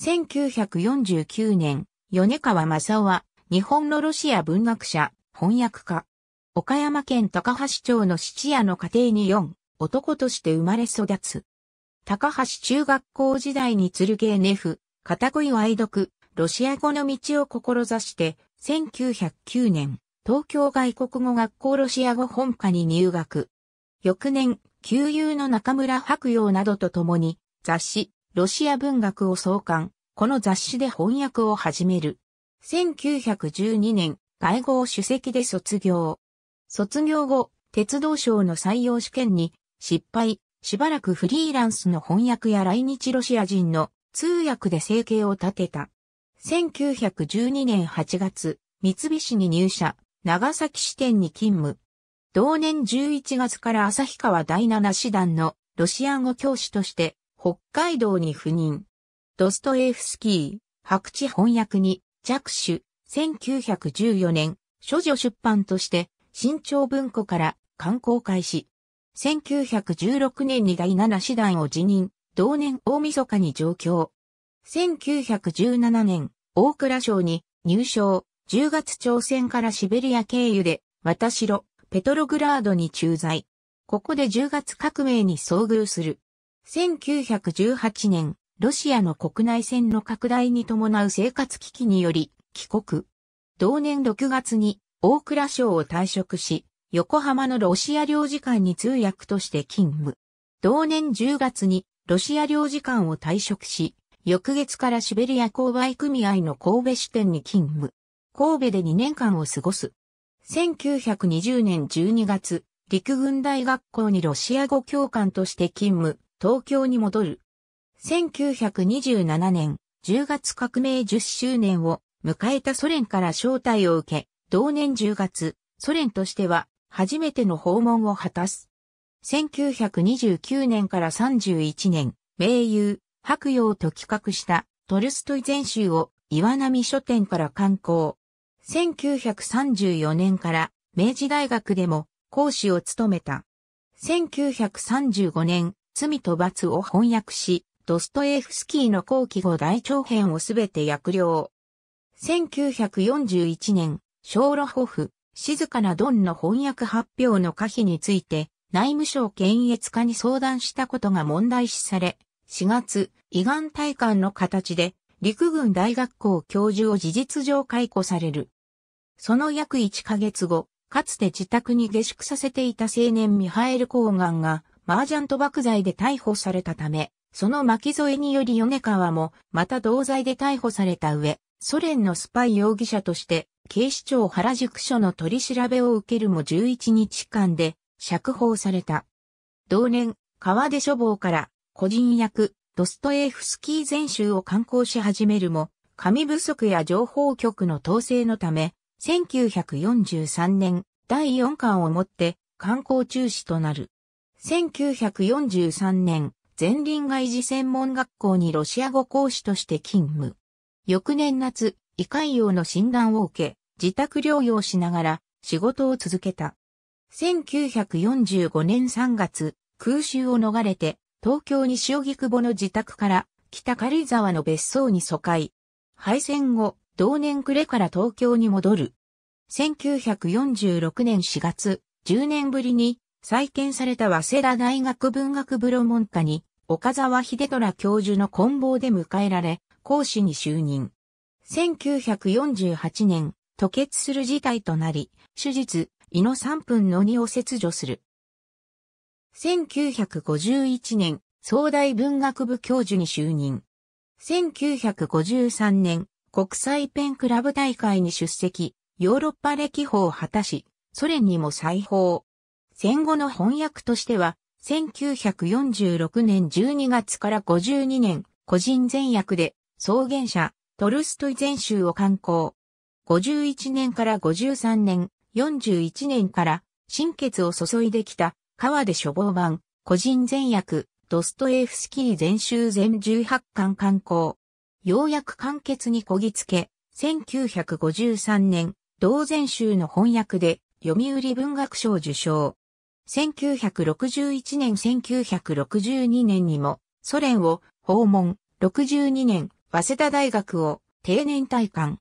1949年、米川正夫は、日本のロシア文学者、翻訳家。岡山県高橋町の七夜の家庭に4、男として生まれ育つ。高橋中学校時代に鶴芸ネフ、片恋愛読、ロシア語の道を志して、1909年、東京外国語学校ロシア語本科に入学。翌年、旧友の中村白洋などと共に、雑誌、ロシア文学を創刊、この雑誌で翻訳を始める。1912年、外語を主席で卒業。卒業後、鉄道省の採用試験に失敗、しばらくフリーランスの翻訳や来日ロシア人の通訳で生計を立てた。1912年8月、三菱に入社、長崎支店に勤務。同年11月から旭川第七師団のロシア語教師として北海道に赴任。ドストエフスキー、白地翻訳に、着手、1914年、諸女出版として、新潮文庫から刊行開始。1916年に第7師団を辞任、同年大晦日に上京。1917年、大蔵省に入省、10月朝鮮からシベリア経由で、渡ろ、ペトログラードに駐在。ここで10月革命に遭遇する。1918年、ロシアの国内線の拡大に伴う生活危機により、帰国。同年6月に、大蔵省を退職し、横浜のロシア領事館に通訳として勤務。同年10月に、ロシア領事館を退職し、翌月からシベリア購買組合の神戸支店に勤務。神戸で2年間を過ごす。1920年12月、陸軍大学校にロシア語教官として勤務。東京に戻る。1927年10月革命10周年を迎えたソ連から招待を受け、同年10月、ソ連としては初めての訪問を果たす。1929年から31年、名優、白洋と企画したトルストイ全集を岩波書店から刊行。1934年から明治大学でも講師を務めた。1935年、罪と罰を翻訳し、ドストエフスキーの後期後大長編をすべて訳領。1941年、小ロホフ、静かなドンの翻訳発表の可否について、内務省検閲課に相談したことが問題視され、4月、胃がん体感の形で、陸軍大学校教授を事実上解雇される。その約1ヶ月後、かつて自宅に下宿させていた青年ミハエル・コーガンが、麻雀賭博罪で逮捕されたため、その巻き添えにより米川も、また同罪で逮捕された上、ソ連のスパイ容疑者として、警視庁原宿署の取り調べを受けるも11日間で、釈放された。同年、川出処房から、個人役、ドストエフスキー全集を刊行し始めるも、紙不足や情報局の統制のため、1943年、第4巻をもって、刊行中止となる。1943年、前輪外事専門学校にロシア語講師として勤務。翌年夏、胃潰瘍の診断を受け、自宅療養しながら仕事を続けた。1945年3月、空襲を逃れて、東京西久窪の自宅から北軽井沢の別荘に疎開。敗戦後、同年暮れから東京に戻る。1946年4月、10年ぶりに再建された早稲田大学文学部論文科に、岡沢秀虎教授の梱包で迎えられ、講師に就任。1948年、吐血する事態となり、手術、胃の3分の2を切除する。1951年、総大文学部教授に就任。1953年、国際ペンクラブ大会に出席、ヨーロッパ歴訪を果たし、ソ連にも再訪。戦後の翻訳としては、1946年12月から52年、個人全訳で、草原者、トルストイ全集を刊行。51年から53年、41年から、心血を注いできた、川で処方版、個人全訳、ドストエフスキー全集全18巻刊行。ようやく完結にこぎつけ、1953年、同全集の翻訳で、読売文学賞受賞。1961年1962年にもソ連を訪問、62年、早稲田大学を定年退官。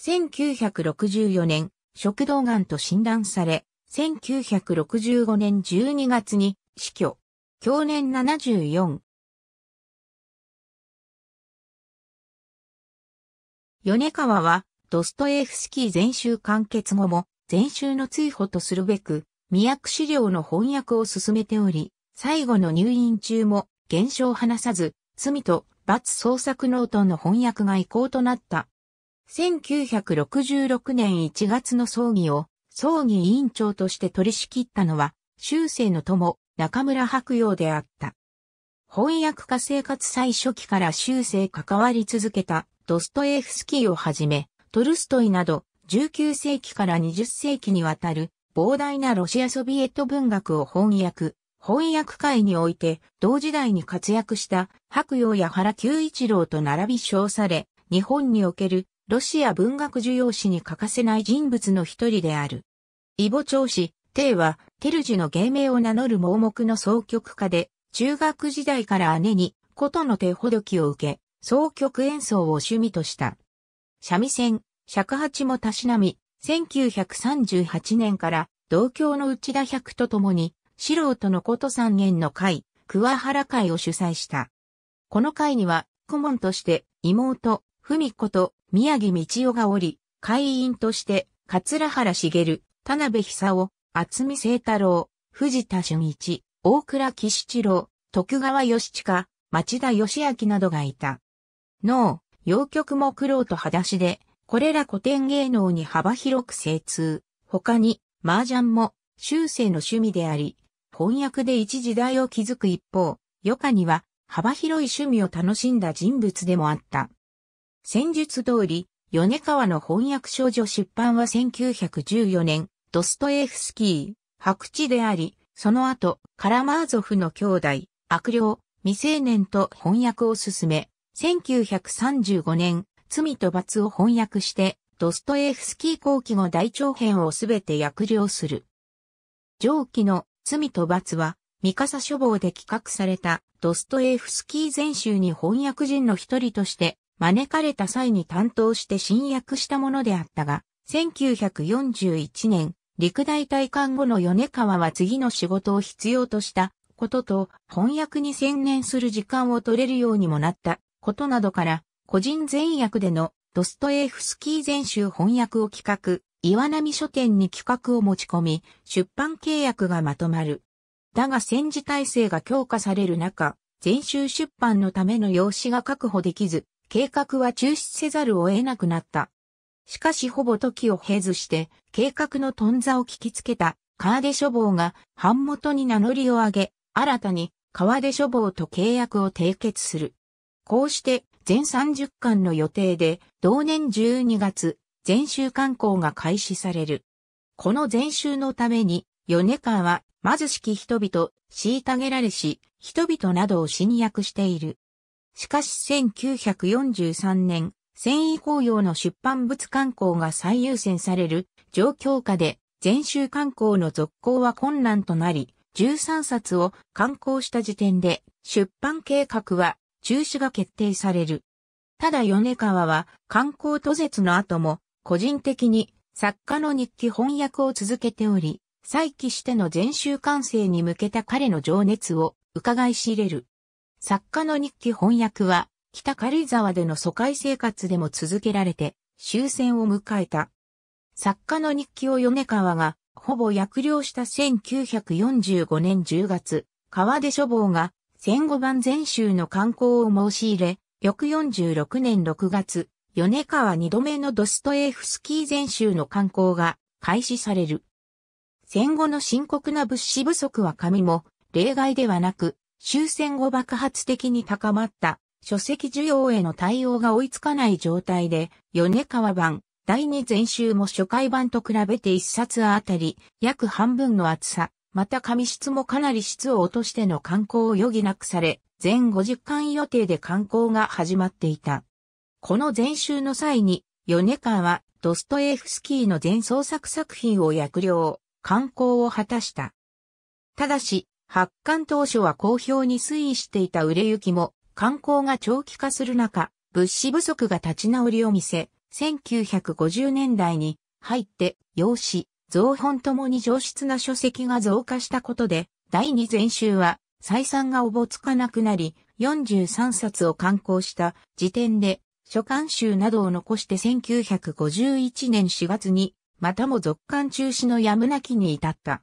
1964年、食道癌と診断され、1965年12月に死去。享年74。米川は、ドストエフスキー全集完結後も、全集の追放とするべく、未訳資料の翻訳を進めており、最後の入院中も、現象を話さず、罪と罰創作ノートの翻訳が移行となった。1966年1月の葬儀を、葬儀委員長として取り仕切ったのは、修正の友、中村白陽であった。翻訳家生活最初期から修正関わり続けた、ドストエフスキーをはじめ、トルストイなど、19世紀から20世紀にわたる膨大なロシア・ソビエト文学を翻訳、翻訳界において同時代に活躍した白洋や原久一郎と並び称され、日本におけるロシア文学需要史に欠かせない人物の一人である。イボ長子、帝は、テルジの芸名を名乗る盲目の総曲家で、中学時代から姉に、琴の手ほどきを受け、総曲演奏を趣味とした。三味線、尺八もたしなみ、1938年から同郷の内田百と共に、素人のこと三元の会、桑原会を主催した。この会には、顧問として妹、文子と宮城道夫がおり、会員として、桂原茂、田辺久夫、厚見聖太郎、藤田俊一、大倉岸一郎、徳川義親、町田義明などがいた。脳、洋曲も苦労と裸足で、これら古典芸能に幅広く精通。他に、麻雀も、修正の趣味であり、翻訳で一時代を築く一方、余暇には、幅広い趣味を楽しんだ人物でもあった。戦術通り、米川の翻訳少女出版は1914年、ドストエフスキー、白地であり、その後、カラマーゾフの兄弟、悪霊、未成年と翻訳を進め、1935年、罪と罰を翻訳して、ドストエフスキー後期後大長編をすべて訳領する。上記の罪と罰は、ミカサ書房で企画されたドストエフスキー全集に翻訳人の一人として招かれた際に担当して新訳したものであったが、1941年、陸大退官後の米川は次の仕事を必要としたことと翻訳に専念する時間を取れるようにもなったことなどから個人全訳でのドストエーフスキー全集翻訳を企画、岩波書店に企画を持ち込み、出版契約がまとまる。だが戦時体制が強化される中、全集出版のための用紙が確保できず、計画は中止せざるを得なくなった。しかしほぼ時を経ずして、計画の頓挫を聞きつけた、川出書房が版元に名乗りを上げ、新たに川出書房と契約を締結する。こうして、全30巻の予定で、同年12月、全集刊行が開始される。この全集のために、米川は貧しき人々、虐げられし、人々などを侵略している。しかし1943年、繊維工用の出版物刊行が最優先される状況下で、全集刊行の続行は困難となり、13冊を刊行した時点で、出版計画は中止が決定される。ただ米川は観光途絶の後も個人的に作家の日記翻訳を続けており、再起しての全集完成に向けた彼の情熱を伺い知れる。作家の日記翻訳は北軽井沢での疎開生活でも続けられて終戦を迎えた。作家の日記を米川がほぼ薬量した1945年10月、川出書房が戦後版全集の刊行を申し入れ、翌46年6月、米川二度目のドストエフスキー全集の刊行が開始される。戦後の深刻な物資不足は紙も例外ではなく、終戦後爆発的に高まった書籍需要への対応が追いつかない状態で、米川版第2全集も初回版と比べて1冊あたり約半分の厚さ、また紙質もかなり質を落としての観光を余儀なくされ、全50巻予定で観光が始まっていた。この前週の際に、ヨネカはドストエフスキーの全創作作品を役領、観光を果たした。ただし、発刊当初は好評に推移していた売れ行きも、観光が長期化する中、物資不足が立ち直りを見せ、1950年代に入って、養子、造本ともに上質な書籍が増加したことで、第二全集は、採算がおぼつかなくなり、43冊を刊行した時点で、書簡集などを残して1951年4月に、またも続刊中止のやむなきに至った。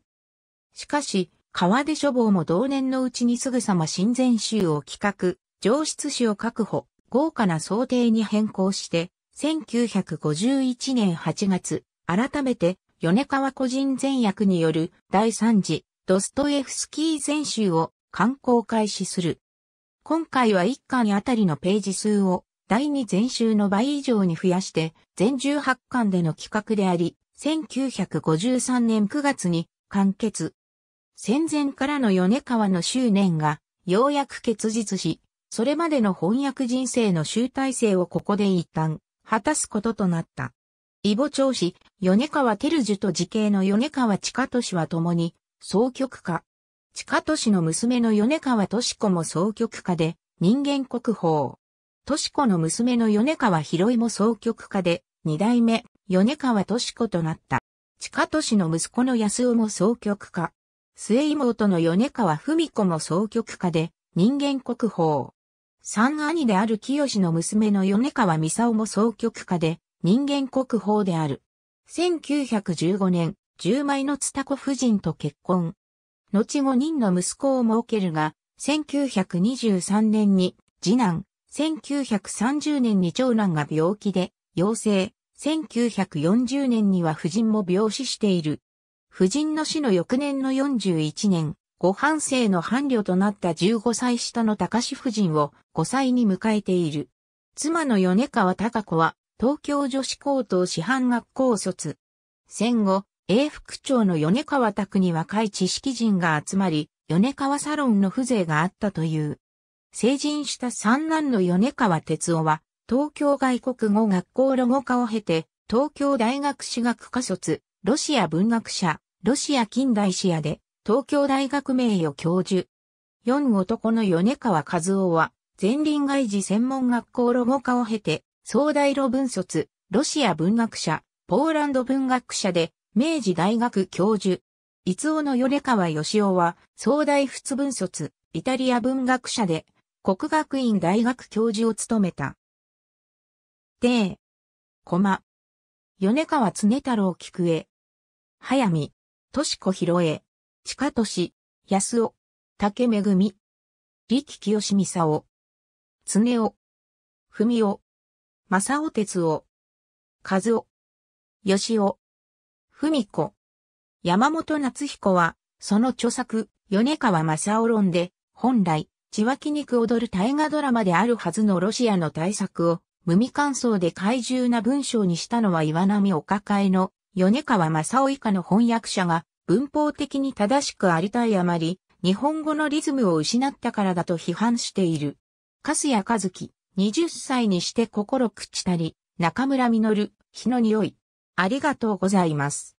しかし、川出書房も同年のうちにすぐさま新全集を企画、上質紙を確保、豪華な想定に変更して、1951年8月、改めて米川個人全訳による第3次ドストエフスキー全集を刊行開始する。今回は1巻あたりのページ数を第2全集の倍以上に増やして全18巻での企画であり、1953年9月に完結。戦前からの米川の執念がようやく結実し、それまでの翻訳人生の集大成をここで一旦果たすこととなった。イボ調氏、米川照樹と時系の米川千佳俊は共に、総曲家。千佳俊の娘の米川敏子も総曲家で、人間国宝。敏子の娘の米川博いも総曲家で、二代目、米川敏子となった。千佳俊の息子の安尾も総曲家。末妹の米川文子も総曲家で、人間国宝。三兄である清の娘の米川美沙も総曲家で、人間国宝である。1915年、10枚のツタコ夫人と結婚。後5人の息子を設けるが、1923年に次男、1930年に長男が病気で、陽性、1940年には夫人も病死している。夫人の死の翌年の41年、ご半生の伴侶となった15歳下の高志夫人を5歳に迎えている。妻の米川隆子は東京女子高等師範学校卒。戦後、英副長の米川拓に若い知識人が集まり、米川サロンの風情があったという。成人した三男の米川哲夫は、東京外国語学校ロゴ科を経て、東京大学史学科卒、ロシア文学者、ロシア近代史野で、東京大学名誉教授。四男の米川和夫は、前輪外事専門学校ロゴ科を経て、総大路文卒、ロシア文学者、ポーランド文学者で、明治大学教授。伊津尾の米川義夫は、総大仏文卒、イタリア文学者で、国学院大学教授を務めた。で、駒。米川常太郎菊江。早見、敏子広江。近俊、安尾。竹恵。力清美沙尾。常夫。文夫。正尾哲夫、和夫、吉尾、文子、山本夏彦は、その著作、米川正夫論で、本来、血湧き肉踊る大河ドラマであるはずのロシアの大作を、無味乾燥で怪獣な文章にしたのは岩波お抱えの、米川正夫以下の翻訳者が、文法的に正しくありたいあまり、日本語のリズムを失ったからだと批判している。粕谷和樹、20歳にして心朽ちたり、中村実、日の匂い。ありがとうございます。